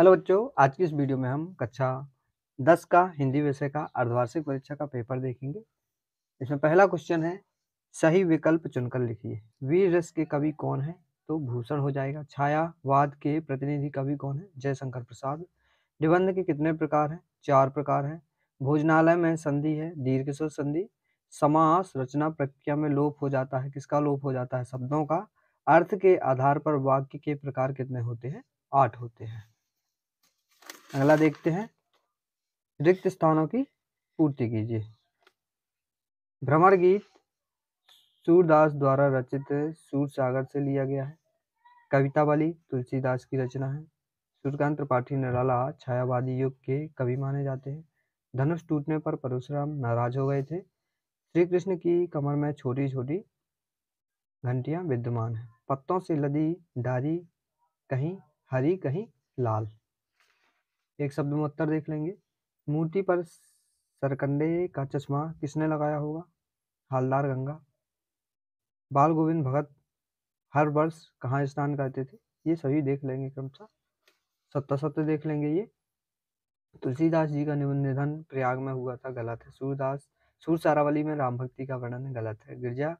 hello बच्चों आज की इस वीडियो में हम कक्षा दस का हिंदी विषय का अर्धवार्षिक परीक्षा का पेपर देखेंगे इसमें पहला क्वेश्चन है सही विकल्प चुनकर लिखिए वीर रस के कवि कौन है तो भूषण हो जाएगा छायावाद के प्रतिनिधि कवि कौन है जयशंकर प्रसाद निबंध के कितने प्रकार हैं चार प्रकार हैं भोजनालय में संधि है दीर्घ किशोर संधि समास रचना प्रक्रिया में लोप हो जाता है किसका लोप हो जाता है शब्दों का अर्थ के आधार पर वाक्य के प्रकार कितने होते हैं आठ होते हैं अगला देखते हैं रिक्त स्थानों की पूर्ति कीजिए भ्रमर गीत सूरदास द्वारा रचित सूर सागर से लिया गया है कविता वाली तुलसीदास की रचना है सूर्यकांत त्रिपाठी निराला छायावादी युग के कवि माने जाते हैं धनुष टूटने पर परशुराम नाराज हो गए थे श्री कृष्ण की कमर में छोटी छोटी घंटियां विद्यमान है पत्तों से लदी डारी कहीं हरी कहीं लाल एक शब्द में उत्तर देख लेंगे मूर्ति पर सरकंडे का चश्मा किसने लगाया होगा हालदार गंगा बाल गोविंद भगत हर वर्ष कहाँ स्नान करते थे ये सभी देख लेंगे क्रमशः सत्ता सत्य देख लेंगे ये तुलसीदास जी का निधन प्रयाग में हुआ था गलत है सूरदास सूर सारावली में राम भक्ति का वर्णन गलत है गिरजा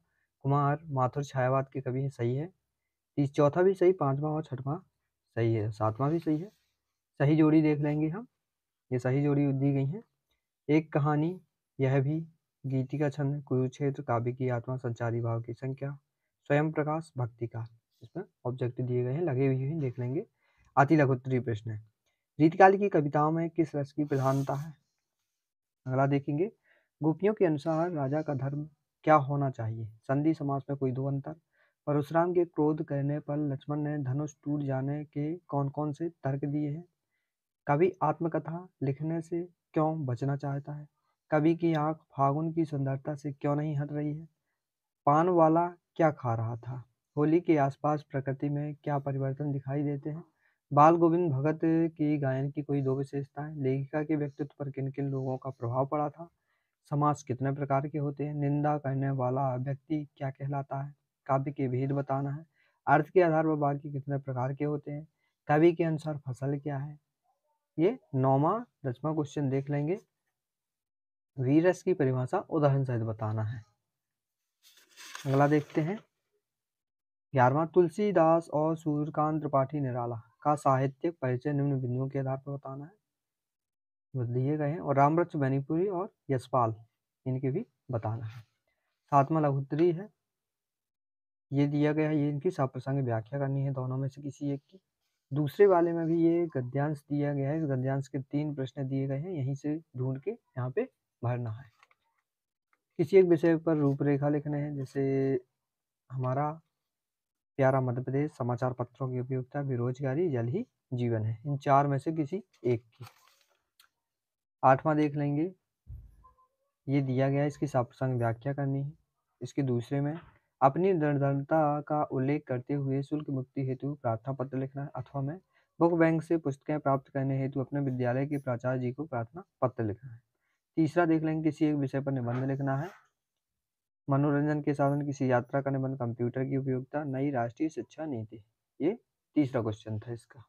कुमार माथुर छायावाद के कवि है सही है चौथा भी सही पांचवा और छठवां सही है सातवां भी सही है सही जोड़ी देख लेंगे हम ये सही जोड़ी दी गई है एक कहानी यह भी गीति का छंद कुरुक्षेत्र काव्य की आत्मा संचारी भाव की संख्या स्वयं प्रकाश भक्ति का इसमें ऑब्जेक्ट दिए गए हैं लगे हुए हैं देख लेंगे अति लघुत्तरी प्रश्न है रीतकाल की कविताओं में किस रस की प्रधानता है अगला देखेंगे गोपियों के अनुसार राजा का धर्म क्या होना चाहिए संधि समाज में कोई दो अंतर परशुराम के क्रोध करने पर लक्ष्मण ने धनुष टूट जाने के कौन कौन से तर्क दिए हैं कवि आत्मकथा लिखने से क्यों बचना चाहता है कवि की आंख फागुन की सुंदरता से क्यों नहीं हट रही है पान वाला क्या खा रहा था होली के आसपास प्रकृति में क्या परिवर्तन दिखाई देते हैं बाल गोविंद भगत की गायन की कोई दो विशेषताएं लेखिका के व्यक्तित्व पर किन किन लोगों का प्रभाव पड़ा था समाज कितने प्रकार के होते हैं निंदा करने वाला व्यक्ति क्या कहलाता है काव्य के भेद बताना है अर्थ के आधार पर बाकी कितने प्रकार के होते हैं कवि के अनुसार फसल क्या है ये नौवा दसवा क्वेश्चन देख लेंगे वीरस की परिभाषा उदाहरण सहित बताना है अगला देखते हैं ग्यारहवा तुलसीदास और सूर्यकांत त्रिपाठी निराला का साहित्य परिचय निम्न बिंदुओं के आधार पर बताना है दिए गए हैं और रामरक्ष बैनीपुरी और यशपाल इनके भी बताना है सातवा लघुत्री है ये दिया गया है ये इनकी सप्रसंग व्याख्या करनी है दोनों में से किसी एक की दूसरे वाले में भी ये गद्यांश दिया गया है गद्यांश के तीन प्रश्न दिए गए हैं यहीं से ढूंढ के यहाँ पे भरना है किसी एक विषय पर रूपरेखा लिखना है जैसे हमारा प्यारा मध्य प्रदेश समाचार पत्रों की उपयोगिता बेरोजगारी जल ही जीवन है इन चार में से किसी एक की आठवां देख लेंगे ये दिया गया है इसकी सप्संग व्याख्या करनी है इसके दूसरे में अपनी निर्धनता का उल्लेख करते हुए शुल्क मुक्ति हेतु प्रार्थना पत्र लिखना है अथवा में बुक बैंक से पुस्तकें प्राप्त करने हेतु अपने विद्यालय के प्राचार्य जी को प्रार्थना पत्र लिखना है तीसरा देख लेंगे किसी एक विषय पर निबंध लिखना है मनोरंजन के साधन किसी यात्रा का निबंध कंप्यूटर की उपयोगिता नई राष्ट्रीय शिक्षा नीति ये तीसरा क्वेश्चन था इसका